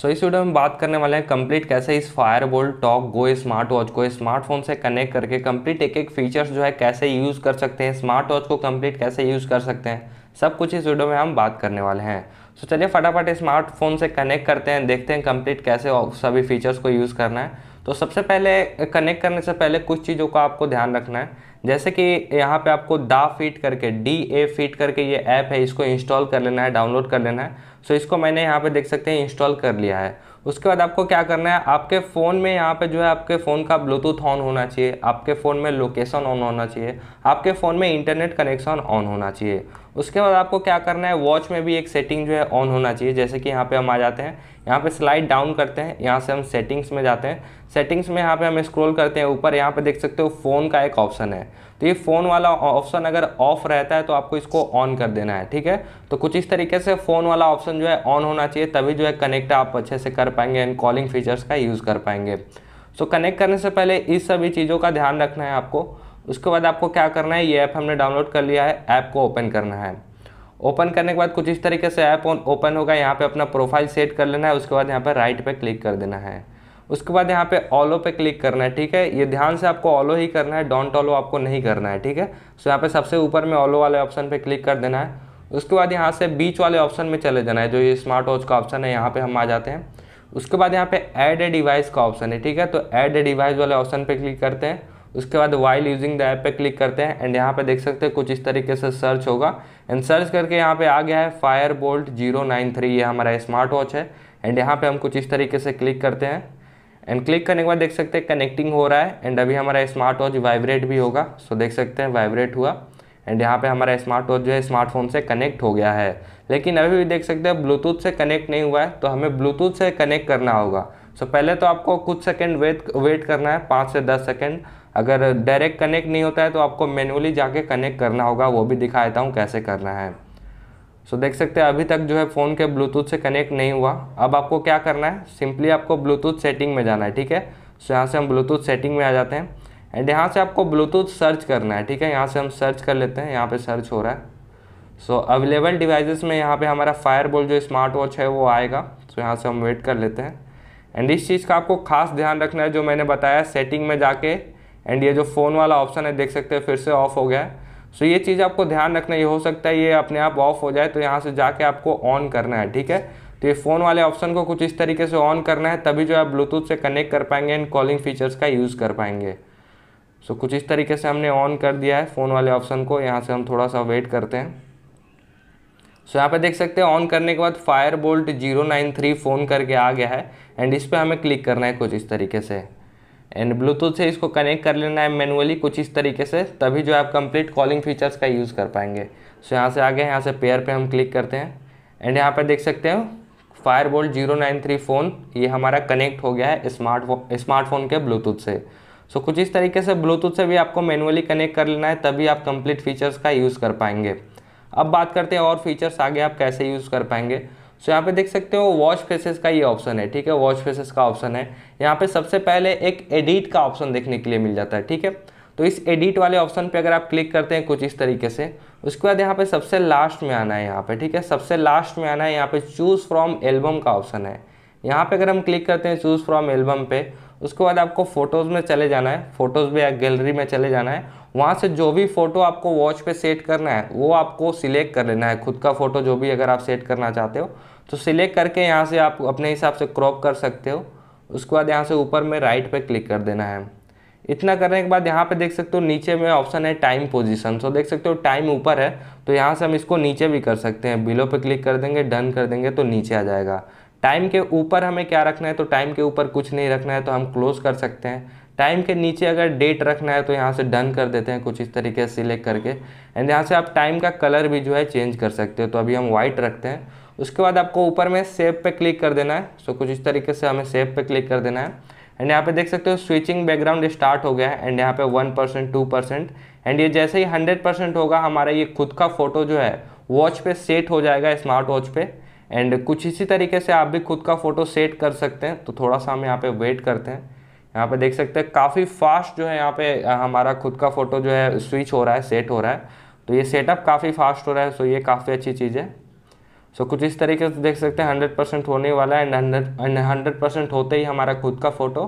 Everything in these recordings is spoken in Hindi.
सो इस वीडियो में बात करने वाले हैं कंप्लीट कैसे इस फायर बोल्ट टॉक गो स्मार्ट वॉच को स्मार्टफोन से कनेक्ट करके कंप्लीट एक एक फीचर्स जो है कैसे यूज़ कर सकते हैं स्मार्ट वॉच को कंप्लीट कैसे यूज़ कर सकते हैं सब कुछ इस वीडियो में हम बात करने वाले हैं सो so, चलिए फटाफट स्मार्टफोन से कनेक्ट करते हैं देखते हैं कंप्लीट कैसे सभी फीचर्स को यूज़ करना है तो सबसे पहले कनेक्ट करने से पहले कुछ चीज़ों का आपको ध्यान रखना है जैसे कि यहाँ पे आपको दा फिट करके डी ए फीट करके ये ऐप है इसको इंस्टॉल कर लेना है डाउनलोड कर लेना है सो इसको मैंने यहाँ पे देख सकते हैं इंस्टॉल कर लिया है उसके बाद आपको क्या करना है आपके फ़ोन में यहाँ पे जो है आपके फ़ोन का ब्लूटूथ ऑन होना चाहिए आपके फ़ोन में लोकेशन ऑन होना चाहिए आपके फ़ोन में इंटरनेट कनेक्शन ऑन होना चाहिए उसके बाद आपको क्या करना है वॉच में भी एक सेटिंग जो है ऑन होना चाहिए जैसे कि यहाँ पे हम आ जाते हैं यहाँ पे स्लाइड डाउन करते हैं यहाँ से हम सेटिंग्स में जाते हैं सेटिंग्स में यहाँ पे हम स्क्रॉल करते हैं ऊपर यहाँ पे देख सकते हो फ़ोन का एक ऑप्शन है तो ये फ़ोन वाला ऑप्शन अगर ऑफ रहता है तो आपको इसको ऑन कर देना है ठीक है तो कुछ इस तरीके से फ़ोन वाला ऑप्शन जो है ऑन होना चाहिए तभी जो है कनेक्ट आप अच्छे से कर पाएंगे एंड कॉलिंग फीचर्स का यूज़ कर पाएंगे सो so, कनेक्ट करने से पहले इस सभी चीज़ों का ध्यान रखना है आपको उसके बाद आपको क्या करना है ये ऐप हमने डाउनलोड कर लिया है ऐप को ओपन करना है ओपन करने के बाद कुछ इस तरीके से ऐप ओपन होगा यहाँ पे अपना प्रोफाइल सेट कर लेना है उसके बाद यहाँ पे राइट पे क्लिक कर देना है उसके बाद यहाँ पे ऑलो पे क्लिक करना है ठीक है ये ध्यान से आपको ऑलो ही करना है डॉन्ट ऑलो आपको नहीं करना है ठीक है सो यहाँ पे सबसे ऊपर में ऑलो वाले ऑप्शन पे क्लिक कर देना है उसके बाद यहाँ से बीच वाले ऑप्शन में चले जाना है जो ये स्मार्ट वॉच का ऑप्शन है यहाँ पर हम आ जाते हैं उसके बाद यहाँ पे एड ए डिवाइस का ऑप्शन है ठीक है तो एड ए डिवाइस वाले ऑप्शन पर क्लिक करते हैं उसके बाद वाइल यूजिंग द ऐप पे क्लिक करते हैं एंड यहाँ पे देख सकते हैं कुछ इस तरीके से सर्च होगा एंड सर्च करके यहाँ पे आ गया है Fire Boltt zero nine three ये हमारा स्मार्ट वॉच है एंड यहाँ पे हम कुछ इस तरीके से क्लिक करते हैं एंड क्लिक करने के बाद देख सकते हैं कनेक्टिंग हो रहा है एंड अभी हमारा स्मार्ट वॉच वाइब्रेट भी होगा सो देख सकते हैं वाइब्रेट हुआ एंड यहाँ पे हमारा स्मार्ट वॉच जो है स्मार्टफोन से कनेक्ट हो गया है लेकिन अभी भी देख सकते हैं ब्लूटूथ से कनेक्ट नहीं हुआ है तो हमें ब्लूटूथ से कनेक्ट करना होगा सो so, पहले तो आपको कुछ सेकंड वेट वेट करना है पाँच से दस सेकंड अगर डायरेक्ट कनेक्ट नहीं होता है तो आपको मैनुअली जाके कनेक्ट करना होगा वो भी दिखा देता हूँ कैसे करना है सो so, देख सकते हैं अभी तक जो है फ़ोन के ब्लूटूथ से कनेक्ट नहीं हुआ अब आपको क्या करना है सिंपली आपको ब्लूटूथ सेटिंग में जाना है ठीक है सो यहाँ से हम ब्लूटूथ सेटिंग में आ जाते हैं एंड यहाँ से आपको ब्लूटूथ सर्च करना है ठीक है यहाँ से हम सर्च कर लेते हैं यहाँ पे सर्च हो रहा है सो अवेलेबल डिवाइसेस में यहाँ पे हमारा फायर जो स्मार्ट वॉच है वो आएगा सो so, यहाँ से हम वेट कर लेते हैं एंड इस चीज़ का आपको खास ध्यान रखना है जो मैंने बताया सेटिंग में जाके एंड ये जो फ़ोन वाला ऑप्शन है देख सकते हैं फिर से ऑफ हो गया है सो ये चीज़ आपको ध्यान रखना ये हो सकता है ये अपने आप ऑफ हो जाए तो यहाँ से जाके आपको ऑन करना है ठीक है तो ये फ़ोन वाले ऑप्शन को कुछ इस तरीके से ऑन करना है तभी जो है ब्लूटूथ से कनेक्ट कर पाएंगे एंड कॉलिंग फीचर्स का यूज़ कर पाएंगे सो so, कुछ इस तरीके से हमने ऑन कर दिया है फ़ोन वाले ऑप्शन को यहाँ से हम थोड़ा सा वेट करते हैं सो so, यहाँ पे देख सकते हैं ऑन करने के बाद Fire Boltt zero nine three phone करके आ गया है एंड इस पर हमें क्लिक करना है कुछ इस तरीके से एंड ब्लूटूथ से इसको कनेक्ट कर लेना है मैनुअली कुछ इस तरीके से तभी जो आप कंप्लीट कॉलिंग फीचर्स का यूज़ कर पाएंगे सो यहाँ से आगे यहाँ से पेयर पे हम क्लिक करते हैं एंड यहाँ पर देख सकते हो Fire Boltt zero nine three phone ये हमारा कनेक्ट हो गया है स्मार्ट स्मार्टफोन के ब्लूटूथ से सो so, कुछ इस तरीके से ब्लूटूथ से भी आपको मैनुअली कनेक्ट कर लेना है तभी आप कंप्लीट फीचर्स का यूज़ कर पाएंगे अब बात करते हैं और फीचर्स आगे आप कैसे यूज़ कर पाएंगे सो यहाँ पे देख सकते हो वॉश फेसेस का ये ऑप्शन है ठीक है वॉश फेसेस का ऑप्शन है यहाँ पे सबसे पहले एक एडिट का ऑप्शन देखने के लिए मिल जाता है ठीक है तो इस एडिट वाले ऑप्शन पे अगर आप क्लिक करते हैं कुछ इस तरीके से उसके बाद यहाँ पे सबसे लास्ट में आना है यहाँ पे ठीक है सबसे लास्ट में आना है यहाँ पे चूज़ फ्रॉम एल्बम का ऑप्शन है यहाँ पे अगर हम क्लिक करते हैं चूज़ फ्रॉम एल्बम पे उसके बाद आपको फ़ोटोज़ में चले जाना है फ़ोटोज़ में या गैलरी में चले जाना है वहाँ से जो भी फ़ोटो आपको वॉच पे सेट करना है वो आपको सिलेक्ट कर लेना है खुद का फ़ोटो जो भी अगर आप सेट करना चाहते हो तो सिलेक्ट करके यहाँ से आप अपने हिसाब से क्रॉप कर सकते हो उसके बाद यहाँ से ऊपर में राइट पे क्लिक कर देना है इतना करने के बाद यहाँ पे देख सकते हो नीचे में ऑप्शन है टाइम पोजिशन सो देख सकते हो टाइम ऊपर है तो यहाँ से हम इसको नीचे भी कर सकते हैं बिलो पर क्लिक कर देंगे डन कर देंगे तो नीचे आ जाएगा टाइम के ऊपर हमें क्या रखना है तो टाइम के ऊपर कुछ नहीं रखना है तो हम क्लोज कर सकते हैं टाइम के नीचे अगर डेट रखना है तो यहाँ से डन कर देते हैं कुछ इस तरीके से सिलेक्ट करके एंड यहाँ से आप टाइम का कलर भी जो है चेंज कर सकते हो तो अभी हम वाइट रखते हैं उसके बाद आपको ऊपर में सेव पे क्लिक कर देना है सो कुछ इस तरीके से हमें सेव पे क्लिक कर देना है एंड यहाँ पे देख सकते हो स्विचिंग बैकग्राउंड स्टार्ट हो गया है एंड यहाँ पे one percent two percent and ये जैसे ही हंड्रेड परसेंट होगा हमारा ये खुद का फोटो जो है वॉच पे सेट हो जाएगा स्मार्ट वॉच पे एंड कुछ इसी तरीके से आप भी खुद का फ़ोटो सेट कर सकते हैं तो थोड़ा सा हम यहाँ पे वेट करते हैं यहाँ पे देख सकते हैं काफ़ी फास्ट जो है यहाँ पे हमारा खुद का फ़ोटो जो है स्विच हो रहा है सेट हो रहा है तो ये सेटअप काफ़ी फास्ट हो रहा है सो ये काफ़ी अच्छी चीज़ है सो कुछ इस तरीके से देख सकते हैं हंड्रेड परसेंट होने वाला है एंड हंड्रेड परसेंट होते ही हमारा खुद का फ़ोटो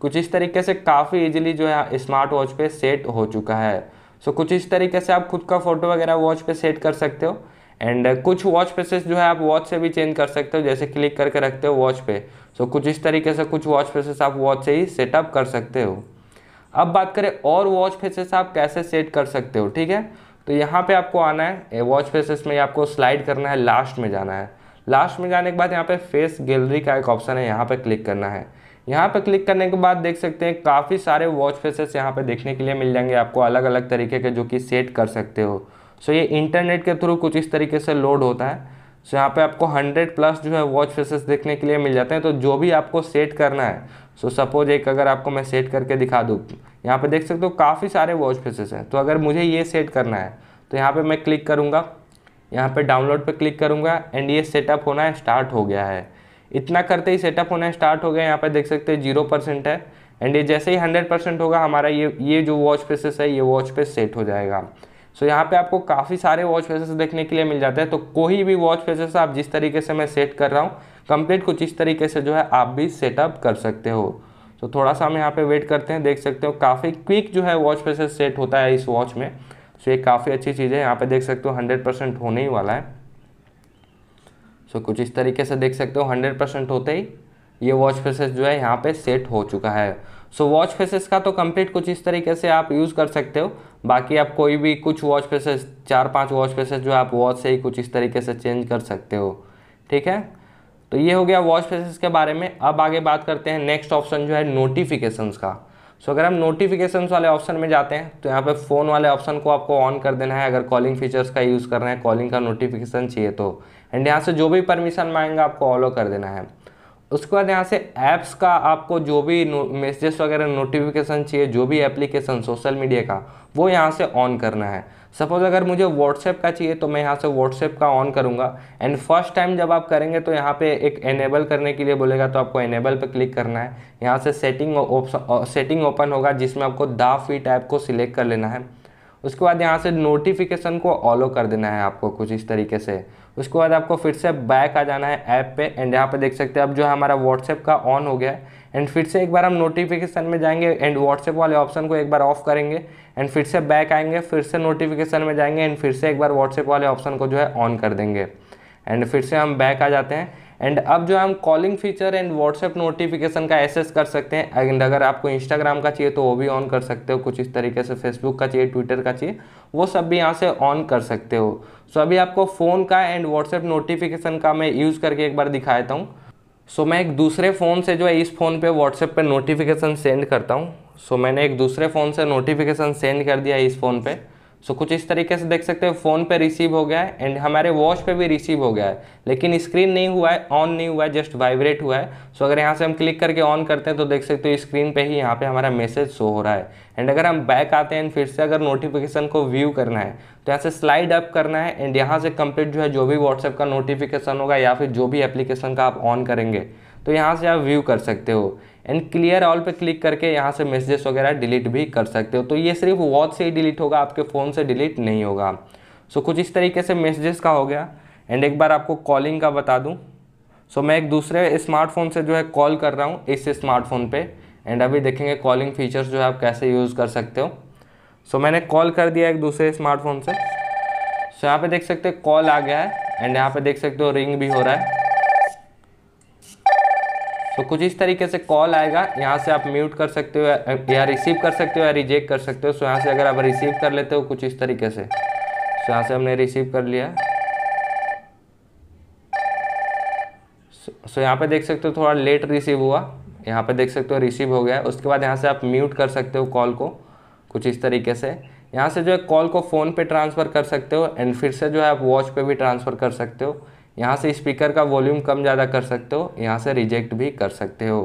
कुछ इस तरीके से काफ़ी ईजिली जो है स्मार्ट वॉच पे सेट हो चुका है सो so, कुछ इस तरीके से आप खुद का फ़ोटो वगैरह वॉच पे सेट कर सकते हो एंड uh, कुछ वॉच फेसेस जो है आप वॉच से भी चेंज कर सकते हो जैसे क्लिक करके रखते हो वॉच पे सो so, कुछ इस तरीके से कुछ वॉच फेसेस आप वॉच से ही सेटअप कर सकते हो अब बात करें और वॉच फेसेस आप कैसे सेट कर सकते हो ठीक है तो यहाँ पे आपको आना है वॉच फेसेस में आपको स्लाइड करना है लास्ट में जाना है लास्ट में जाने के बाद यहाँ पे फेस गैलरी का एक ऑप्शन है यहाँ पे क्लिक करना है यहाँ पे क्लिक करने के बाद देख सकते हैं काफ़ी सारे वॉच फेसेस यहाँ पे देखने के लिए मिल जाएंगे आपको अलग अलग तरीके के जो कि सेट कर सकते हो सो ये इंटरनेट के थ्रू कुछ इस तरीके से लोड होता है सो यहाँ पे आपको 100 प्लस जो है वॉच फेसेस देखने के लिए मिल जाते हैं तो जो भी आपको सेट करना है सो सपोज एक अगर आपको मैं सेट करके दिखा दूँ यहाँ पे देख सकते हो काफ़ी सारे वॉच फेसेस हैं तो अगर मुझे ये सेट करना है तो यहाँ पे मैं क्लिक करूँगा यहाँ पे डाउनलोड पे क्लिक करूँगा एंड ये सेटअप होना स्टार्ट हो गया है इतना करते ही सेटअप होना स्टार्ट हो गया यहाँ पर देख सकते हैं जीरो परसेंट है एंड ये जैसे ही हंड्रेड परसेंट होगा हमारा ये ये जो वॉच फेसेस है ये वॉच पे सेट हो जाएगा सो यहाँ पे आपको काफ़ी सारे वॉच फेसेस देखने के लिए मिल जाते हैं तो कोई भी वॉच फेसेस आप जिस तरीके से मैं सेट कर रहा हूँ कंप्लीट कुछ इस तरीके से जो है आप भी सेटअप कर सकते हो तो थोड़ा सा हम यहाँ पे वेट करते हैं देख सकते हो काफ़ी क्विक जो है वॉच फेसेस सेट होता है इस वॉच में सो ये काफ़ी अच्छी चीज़ है यहाँ पे देख सकते हो हंड्रेड परसेंट होने ही वाला है सो कुछ इस तरीके से देख सकते हो हंड्रेड परसेंट होते ही ये वॉच फेसेस जो है यहाँ पे सेट हो चुका है सो वॉच फेसेस का तो कंप्लीट कुछ इस तरीके से आप यूज़ कर सकते हो बाकी आप कोई भी कुछ वॉच फेसेस चार पांच वॉच फेसेस जो आप वॉच से ही कुछ इस तरीके से चेंज कर सकते हो ठीक है तो ये हो गया वॉच फेसेस के बारे में अब आगे बात करते हैं नेक्स्ट ऑप्शन जो है नोटिफिकेशंस का सो अगर हम नोटिफिकेशन वाले ऑप्शन में जाते हैं तो यहाँ पे फ़ोन वाले ऑप्शन को आपको ऑन कर देना है अगर कॉलिंग फीचर्स का यूज़ करना है कॉलिंग का नोटिफिकेशन चाहिए तो एंड यहाँ से जो भी परमिशन मांगेगा आपको ऑलो कर देना है उसके बाद यहाँ से ऐप्स का आपको जो भी मैसेजेस वगैरह नोटिफिकेशन चाहिए जो भी एप्लीकेशन सोशल मीडिया का वो यहाँ से ऑन करना है सपोज़ अगर मुझे व्हाट्सएप का चाहिए तो मैं यहाँ से व्हाट्सएप का ऑन करूँगा एंड फर्स्ट टाइम जब आप करेंगे तो यहाँ पे एक एनेबल करने के लिए बोलेगा तो आपको एनेबल पे क्लिक करना है यहाँ से सेटिंग सेटिंग ओपन होगा जिसमें आपको दा फीट ऐप को सिलेक्ट कर लेना है उसके बाद यहाँ से नोटिफिकेशन को ऑलो कर देना है आपको कुछ इस तरीके से उसके बाद आपको फिर से बैक आ जाना है ऐप पे एंड यहाँ पे देख सकते हैं अब जो है हमारा व्हाट्सएप का ऑन हो गया है एंड फिर से एक बार हम नोटिफिकेशन में जाएंगे एंड व्हाट्सएप वाले ऑप्शन को एक बार ऑफ करेंगे एंड फिर से बैक आएंगे फिर से नोटिफिकेशन में जाएंगे एंड फिर से एक बार व्हाट्सएप वाले ऑप्शन को जो है ऑन कर देंगे एंड फिर से हम बैक आ जाते हैं एंड अब जो हम calling feature and WhatsApp notification का एसेस कर सकते हैं एंड अगर आपको इंस्टाग्राम का चाहिए तो वो भी ऑन कर सकते हो कुछ इस तरीके से फेसबुक का चाहिए ट्विटर का चाहिए वो सब भी यहाँ से ऑन कर सकते हो सो so, अभी आपको फ़ोन का एंड व्हाट्सएप नोटिफिकेशन का मैं यूज़ करके एक बार दिखाता हूँ सो so, मैं एक दूसरे फ़ोन से जो है इस फ़ोन पे व्हाट्सएप पे नोटिफिकेशन सेंड करता हूँ सो so, मैंने एक दूसरे फ़ोन से नोटिफिकेशन सेंड कर दिया इस फ़ोन पे सो कुछ इस तरीके से देख सकते हो फ़ोन पे रिसीव हो गया है एंड हमारे वॉच पे भी रिसीव हो गया है लेकिन स्क्रीन नहीं हुआ है ऑन नहीं हुआ है जस्ट वाइब्रेट हुआ है सो so, अगर यहाँ से हम क्लिक करके ऑन करते हैं तो देख सकते हो स्क्रीन पे ही यहाँ पे हमारा मैसेज शो हो रहा है एंड अगर हम बैक आते हैं एंड फिर से अगर नोटिफिकेशन को व्यू करना है तो यहाँ से स्लाइड अप करना है एंड यहाँ से कंप्लीट जो है जो भी व्हाट्सएप का नोटिफिकेशन होगा या फिर जो भी एप्लीकेशन का आप ऑन करेंगे तो यहाँ से आप व्यू कर सकते हो एंड क्लियर ऑल पे क्लिक करके यहाँ से मैसेजेस वगैरह डिलीट भी कर सकते हो तो ये सिर्फ वॉच से ही डिलीट होगा आपके फ़ोन से डिलीट नहीं होगा सो so, कुछ इस तरीके से मैसेजेस का हो गया एंड एक बार आपको कॉलिंग का बता दूँ सो so, मैं एक दूसरे स्मार्टफोन से जो है कॉल कर रहा हूँ इस स्मार्टफोन पर एंड अभी देखेंगे कॉलिंग फीचर्स जो है आप कैसे यूज़ कर सकते हो सो so, मैंने कॉल कर दिया एक दूसरे स्मार्टफोन से सो so, यहाँ पे देख सकते हो कॉल आ गया है एंड यहाँ पे देख सकते हो रिंग भी हो रहा है तो कुछ इस तरीके से कॉल आएगा यहाँ से आप म्यूट कर सकते हो या रिसीव कर सकते हो या रिजेक्ट कर सकते हो सो यहाँ से अगर आप रिसीव कर लेते हो कुछ इस तरीके से सो यहाँ से हमने रिसीव कर लिया सो यहाँ पे देख सकते हो थोड़ा लेट रिसीव हुआ यहाँ पे देख सकते हो रिसीव हो गया उसके बाद यहाँ से आप म्यूट कर सकते हो कॉल को कुछ इस तरीके से यहाँ से जो है कॉल को फ़ोन पे ट्रांसफ़र कर सकते हो एंड फिर से जो है आप वॉच पे भी ट्रांसफ़र कर सकते हो यहाँ से स्पीकर का वॉल्यूम कम ज़्यादा कर सकते हो यहाँ से रिजेक्ट भी कर सकते हो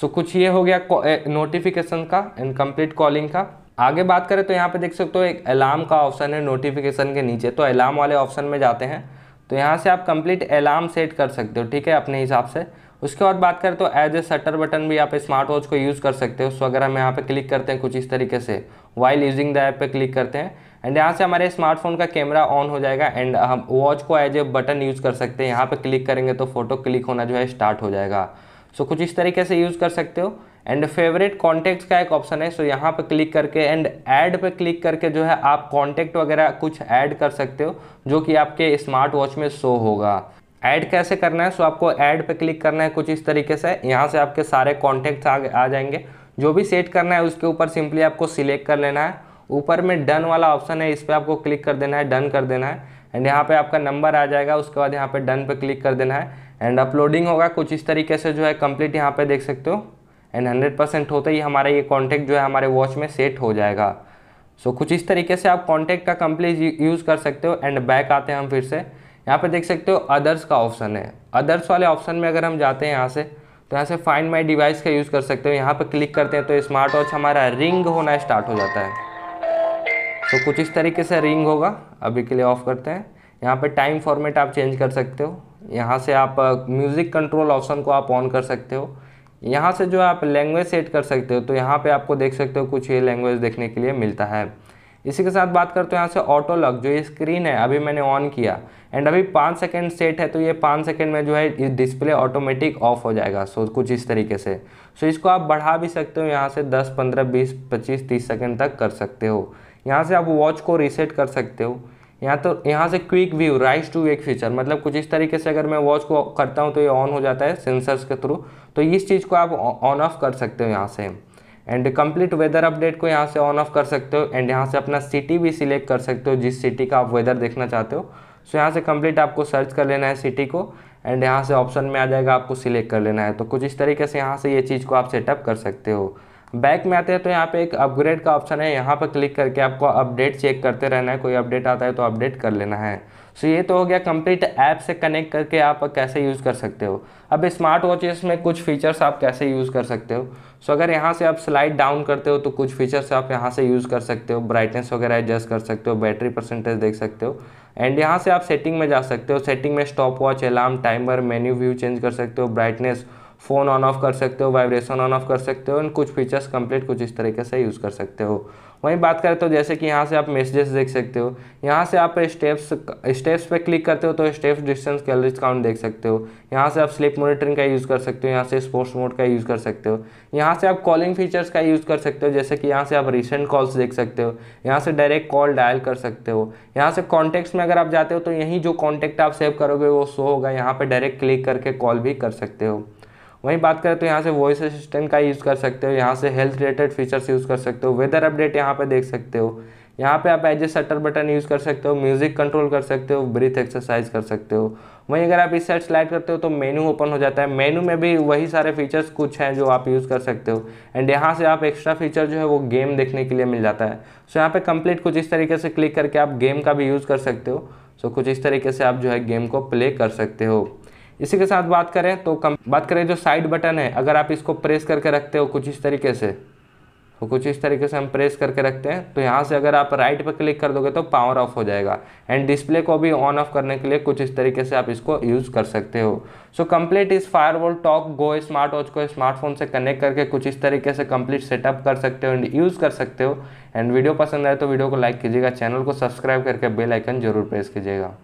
सो so, कुछ ये हो गया नोटिफिकेशन का एंड कंप्लीट कॉलिंग का आगे बात करें तो यहाँ पे देख सकते हो एक अलार्म का ऑप्शन है नोटिफिकेशन के नीचे तो अलार्म वाले ऑप्शन में जाते हैं तो यहाँ से आप कंप्लीट अलार्म सेट कर सकते हो ठीक है अपने हिसाब से उसके बाद बात करें तो एज ए शटर बटन भी आप स्मार्ट वॉच को यूज़ कर सकते हो सो अगर हम यहाँ पे क्लिक करते हैं कुछ इस तरीके से वाइल यूजिंग द ऐप पे क्लिक करते हैं एंड यहाँ से हमारे स्मार्टफोन का कैमरा ऑन हो जाएगा एंड हम वॉच को एज ए बटन यूज़ कर सकते हैं यहाँ पर क्लिक करेंगे तो फोटो क्लिक होना जो है स्टार्ट हो जाएगा सो so, कुछ इस तरीके से यूज़ कर सकते हो एंड फेवरेट कॉन्टैक्ट्स का एक ऑप्शन है सो so यहाँ पे क्लिक करके एंड ऐड पे क्लिक करके जो है आप कॉन्टैक्ट वगैरह कुछ ऐड कर सकते हो जो कि आपके स्मार्ट वॉच में शो होगा ऐड कैसे करना है सो आपको ऐड पे क्लिक करना है कुछ इस तरीके से यहाँ से आपके सारे कॉन्टेक्ट आ, आ जाएंगे जो भी सेट करना है उसके ऊपर सिंपली आपको सिलेक्ट कर लेना है ऊपर में डन वाला ऑप्शन है इस पर आपको क्लिक कर देना है डन कर देना है एंड यहाँ पे आपका नंबर आ जाएगा उसके बाद यहाँ पे डन पे क्लिक कर देना है एंड अपलोडिंग होगा कुछ इस तरीके से जो है कंप्लीट यहाँ पे देख सकते हो एंड हंड्रेड परसेंट होते ही हमारा ये कॉन्टैक्ट जो है हमारे वॉच में सेट हो जाएगा सो so, कुछ इस तरीके से आप कॉन्टैक्ट का कंप्लीट यूज़ कर सकते हो एंड बैक आते हैं हम फिर से यहाँ पे देख सकते हो अदर्स का ऑप्शन है अदर्स वाले ऑप्शन में अगर हम जाते हैं यहाँ से तो यहाँ से फाइंड माई डिवाइस का यूज़ कर सकते हो यहाँ पर क्लिक करते हैं तो स्मार्ट वॉच हमारा रिंग होना स्टार्ट हो जाता है तो कुछ इस तरीके से रिंग होगा अभी के लिए ऑफ करते हैं यहाँ पे टाइम फॉर्मेट आप चेंज कर सकते हो यहाँ से आप म्यूज़िक कंट्रोल ऑप्शन को आप ऑन कर सकते हो यहाँ से जो आप लैंग्वेज सेट कर सकते हो तो यहाँ पे आपको देख सकते हो कुछ ये लैंग्वेज देखने के लिए मिलता है इसी के साथ बात करते हैं यहाँ से ऑटो लॉक जो ये स्क्रीन है अभी मैंने ऑन किया एंड अभी पाँच सेकेंड सेट है तो ये पाँच सेकेंड में जो है डिस्प्ले ऑटोमेटिक ऑफ हो जाएगा सो कुछ इस तरीके से सो इसको आप बढ़ा भी सकते हो यहाँ से दस पंद्रह बीस पच्चीस तीस सेकेंड तक कर सकते हो यहाँ से आप वॉच को रीसेट कर सकते हो यहाँ तो यहाँ से क्विक व्यू राइस टू एक फीचर मतलब कुछ इस तरीके से अगर मैं वॉच को करता हूँ तो ये ऑन हो जाता है सेंसर्स के थ्रू तो इस चीज़ को आप ऑन ऑफ कर सकते हो यहाँ से एंड कंप्लीट वेदर अपडेट को यहाँ से ऑन ऑफ कर सकते हो एंड यहाँ से अपना सिटी भी सिलेक्ट कर सकते हो जिस सिटी का आप वेदर देखना चाहते हो सो so, यहाँ से कंप्लीट आपको सर्च कर लेना है सिटी को एंड यहाँ से ऑप्शन में आ जाएगा आपको सिलेक्ट कर लेना है तो कुछ इस तरीके से यहाँ से ये यह चीज़ को आप सेटअप कर सकते हो बैक में आते हैं तो यहाँ पे एक अपग्रेड का ऑप्शन है यहाँ पर क्लिक करके आपको अपडेट चेक करते रहना है कोई अपडेट आता है तो अपडेट कर लेना है सो ये तो हो गया कंप्लीट ऐप से कनेक्ट करके आप कैसे यूज़ कर सकते हो अब स्मार्ट वॉचेस में कुछ फीचर्स आप कैसे यूज़ कर सकते हो सो अगर यहाँ से आप स्लाइड डाउन करते हो तो कुछ फीचर्स आप यहाँ से यूज़ कर सकते हो ब्राइटनेस वगैरह एडजस्ट कर सकते हो बैटरी परसेंटेज देख सकते हो एंड यहाँ से आप सेटिंग में जा सकते हो सेटिंग में stop watch alarm timer menu view change कर सकते हो ब्राइटनेस फ़ोन ऑन ऑफ कर सकते हो वाइब्रेशन ऑन ऑफ कर सकते हो इन कुछ फीचर्स कंप्लीट कुछ इस तरीके से यूज़ कर सकते हो वहीं बात करें तो जैसे कि यहाँ से आप मैसेजेस देख सकते हो यहाँ से आप स्टेप्स स्टेप्स पे क्लिक करते हो तो स्टेप्स डिस्टेंस कैलरीज काउंट देख सकते हो यहाँ से आप स्लीप मॉनिटरिंग का यूज़ कर सकते हो यहाँ से स्पोर्ट्स मोड का यूज़ कर सकते हो यहाँ से आप कॉलिंग फीचर्स का यूज़ कर सकते हो जैसे कि यहाँ से आप रिसेंट कॉल्स देख सकते हो यहाँ से डायरेक्ट कॉल डायल कर सकते हो यहाँ से कॉन्टेक्ट्स में अगर आप जाते हो तो यहीं जो कॉन्टैक्ट आप सेव करोगे वो शो होगा यहाँ पर डायरेक्ट क्लिक करके कॉल भी कर सकते हो वहीं बात करें तो यहाँ से वॉइस असिस्टेंट का यूज़ कर सकते हो यहाँ से हेल्थ रिलेटेड फीचर्स यूज़ कर सकते हो वेदर अपडेट यहाँ पे देख सकते हो यहाँ पे आप एज सटर बटन यूज़ कर सकते हो म्यूज़िक कंट्रोल कर सकते हो ब्रीथ एक्सरसाइज कर सकते हो वहीं अगर आप इस साइड स्लाइड करते हो तो मेनू ओपन हो जाता है मेनू में भी वही सारे फीचर्स कुछ हैं जो आप यूज़ कर सकते हो एंड यहाँ से आप एक्स्ट्रा फीचर जो है वो गेम देखने के लिए मिल जाता है सो यहाँ पर कंप्लीट कुछ इस तरीके से क्लिक करके आप गेम का भी यूज़ कर सकते हो सो कुछ इस तरीके से आप जो है गेम को प्ले कर सकते हो इसी के साथ बात करें तो कम बात करें जो साइड बटन है अगर आप इसको प्रेस करके रखते हो कुछ इस तरीके से तो कुछ इस तरीके से हम प्रेस करके रखते हैं तो यहाँ से अगर आप राइट पर क्लिक कर दोगे तो पावर ऑफ हो जाएगा एंड डिस्प्ले को भी ऑन ऑफ करने के लिए कुछ इस तरीके से आप इसको यूज़ कर सकते हो सो कंप्लीट इस फायरवॉल टॉक गो स्मार्ट वॉच को स्मार्टफोन से कनेक्ट करके कुछ इस तरीके से कंप्लीट सेटअप कर सकते हो एंड यूज़ कर सकते हो एंड वीडियो पसंद आए तो वीडियो को लाइक कीजिएगा चैनल को सब्सक्राइब करके बेलाइकन जरूर प्रेस कीजिएगा